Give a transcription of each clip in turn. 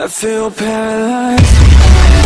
I feel paralyzed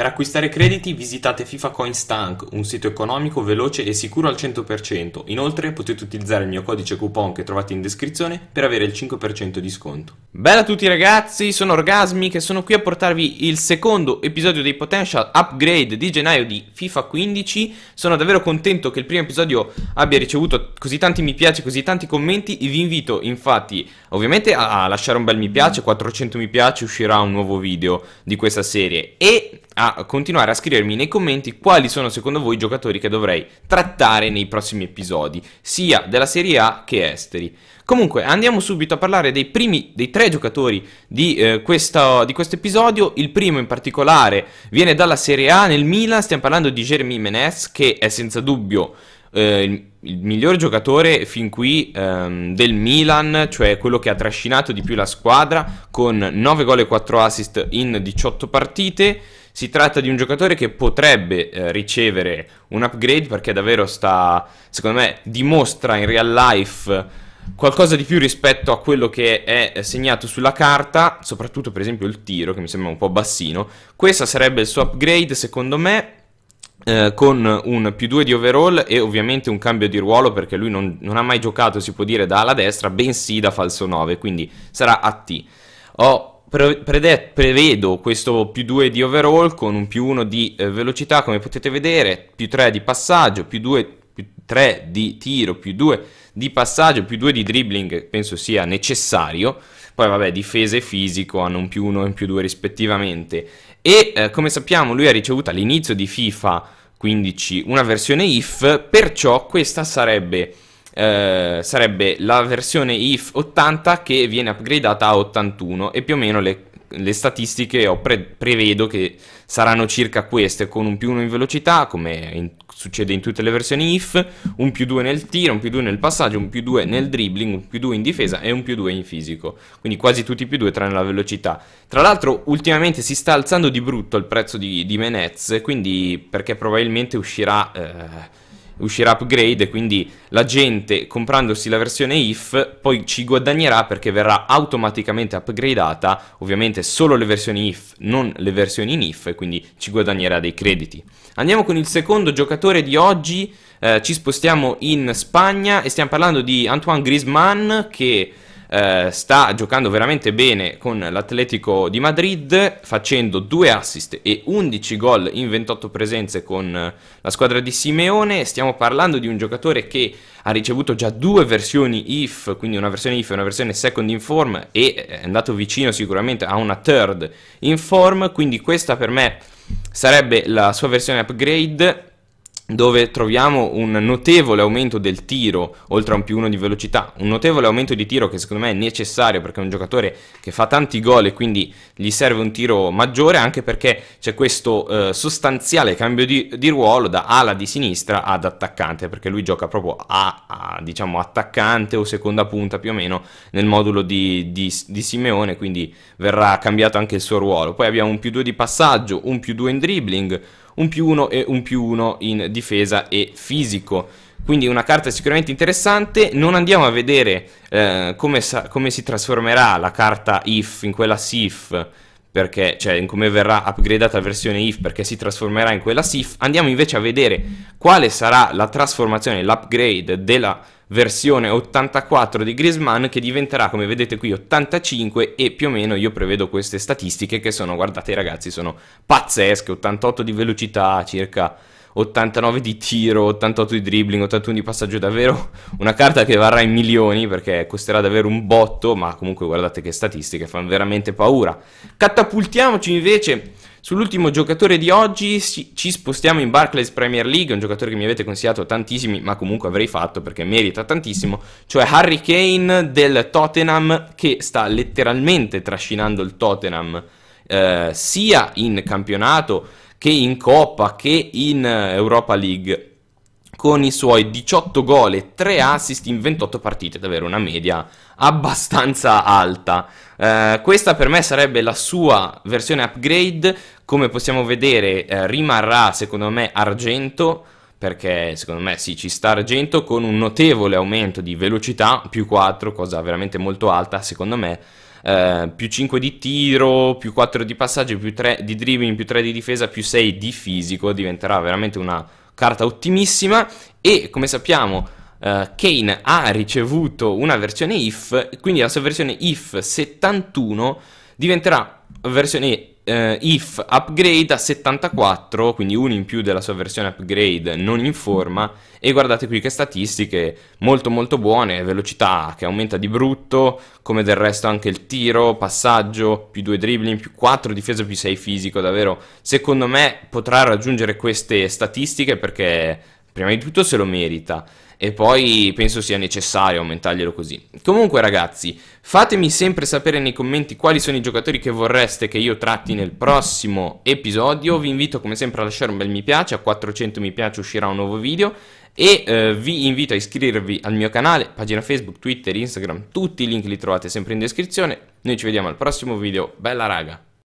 Per acquistare crediti visitate FIFA fifacoins.tank, un sito economico, veloce e sicuro al 100%. Inoltre potete utilizzare il mio codice coupon che trovate in descrizione per avere il 5% di sconto. Bella a tutti ragazzi, sono Orgasmi che sono qui a portarvi il secondo episodio dei Potential Upgrade di gennaio di FIFA 15. Sono davvero contento che il primo episodio abbia ricevuto così tanti mi piace, così tanti commenti. Vi invito infatti ovviamente a lasciare un bel mi piace, 400 mi piace, uscirà un nuovo video di questa serie e a continuare a scrivermi nei commenti quali sono secondo voi i giocatori che dovrei trattare nei prossimi episodi, sia della Serie A che esteri. Comunque andiamo subito a parlare dei primi, dei tre giocatori di, eh, questo, episodio, il primo in particolare viene dalla Serie A nel Milan, stiamo parlando di Jeremy Menes che è senza dubbio eh, il, il miglior giocatore fin qui ehm, del Milan, cioè quello che ha trascinato di più la squadra con 9 gol e 4 assist in 18 partite. Si tratta di un giocatore che potrebbe eh, ricevere un upgrade perché davvero sta, secondo me, dimostra in real life qualcosa di più rispetto a quello che è eh, segnato sulla carta, soprattutto per esempio il tiro che mi sembra un po' bassino. Questa sarebbe il suo upgrade secondo me. Eh, con un più 2 di overall e ovviamente un cambio di ruolo perché lui non, non ha mai giocato, si può dire, da ala destra, bensì da falso 9, quindi sarà a T. Ho Prede- prevedo questo più 2 di overall con un più 1 di eh, velocità come potete vedere, più 3 di passaggio, più 2, più 3 di tiro, più 2 di passaggio, più 2 di dribbling penso sia necessario. Poi vabbè, difesa e fisico hanno un più 1 e un più 2 rispettivamente. E eh, come sappiamo lui ha ricevuto all'inizio di FIFA 15 una versione IF, perciò questa sarebbe eh, sarebbe la versione IF 80 che viene upgradata a 81 e più o meno le, le statistiche pre- prevedo che saranno circa queste con un più 1 in velocità come in, succede in tutte le versioni IF un più 2 nel tiro, un più 2 nel passaggio, un più 2 nel dribbling, un più 2 in difesa e un più 2 in fisico quindi quasi tutti i più 2 tranne la velocità tra l'altro ultimamente si sta alzando di brutto il prezzo di, di Menez quindi perché probabilmente uscirà eh, uscirà upgrade e quindi la gente comprandosi la versione IF poi ci guadagnerà perché verrà automaticamente upgradata, ovviamente solo le versioni IF, non le versioni in IF, quindi ci guadagnerà dei crediti. Andiamo con il secondo giocatore di oggi, eh, ci spostiamo in Spagna e stiamo parlando di Antoine Grisman che eh, sta giocando veramente bene con l'Atletico di Madrid, facendo due assist e 11 gol in 28 presenze con eh, la squadra di Simeone. Stiamo parlando di un giocatore che ha ricevuto già due versioni IF, quindi una versione IF e una versione second in form, e eh, è andato vicino sicuramente a una third in form. Quindi questa per me sarebbe la sua versione upgrade dove troviamo un notevole aumento del tiro, oltre a un più 1 di velocità, un notevole aumento di tiro che secondo me è necessario perché è un giocatore che fa tanti gol e quindi gli serve un tiro maggiore, anche perché c'è questo eh, sostanziale cambio di, di, ruolo da ala di sinistra ad attaccante, perché lui gioca proprio a, a diciamo, attaccante o seconda punta più o meno nel modulo di, di, di, Simeone, quindi verrà cambiato anche il suo ruolo. Poi abbiamo un più 2 di passaggio, un più 2 in dribbling, un più uno e un più uno in difesa e fisico. Quindi una carta sicuramente interessante, non andiamo a vedere eh, come, come, si trasformerà la carta if in quella sif perché, cioè in come verrà upgradata la versione if perché si trasformerà in quella SIF, andiamo invece a vedere quale sarà la trasformazione, l'upgrade della versione 84 di Griezmann che diventerà come vedete qui 85 e più o meno io prevedo queste statistiche che sono, guardate ragazzi, sono pazzesche, 88 di velocità circa 89 di tiro, 88 di dribbling, 81 di passaggio, davvero una carta che varrà in milioni perché costerà davvero un botto, ma comunque guardate che statistiche, fanno veramente paura. Catapultiamoci invece Sull'ultimo giocatore di oggi ci spostiamo in Barclays Premier League, un giocatore che mi avete consigliato tantissimi, ma comunque avrei fatto perché merita tantissimo, cioè Harry Kane del Tottenham che sta letteralmente trascinando il Tottenham eh, sia in campionato che in Coppa, che in eh, Europa League con i suoi 18 gol e 3 assist in 28 partite, davvero una media abbastanza alta. Eh, questa per me sarebbe la sua versione upgrade, come possiamo vedere eh, rimarrà secondo me argento, perché secondo me sì ci sta argento con un notevole aumento di velocità, più 4, cosa veramente molto alta secondo me. Eh, più 5 di tiro, più 4 di passaggio, più 3 di dribbling, più 3 di difesa, più 6 di fisico, diventerà veramente una carta ottimissima e come sappiamo Uh, Kane ha ricevuto una versione IF, quindi la sua versione IF 71 diventerà versione eh, if upgrade a 74, quindi uno in più della sua versione upgrade non in forma, e guardate qui che statistiche molto molto buone, velocità che aumenta di brutto, come del resto anche il tiro, passaggio, più 2 dribbling, più 4 difesa, più 6 fisico, davvero, secondo me potrà raggiungere queste statistiche perché prima di tutto se lo merita e poi penso sia necessario aumentarglielo così. Comunque ragazzi, fatemi sempre sapere nei commenti quali sono i giocatori che vorreste che io tratti nel prossimo episodio, vi invito come sempre a lasciare un bel mi piace, a 400 mi piace uscirà un nuovo video e eh, vi invito a iscrivervi al mio canale, pagina Facebook, Twitter, Instagram, tutti i link li trovate sempre in descrizione, noi ci vediamo al prossimo video, bella raga!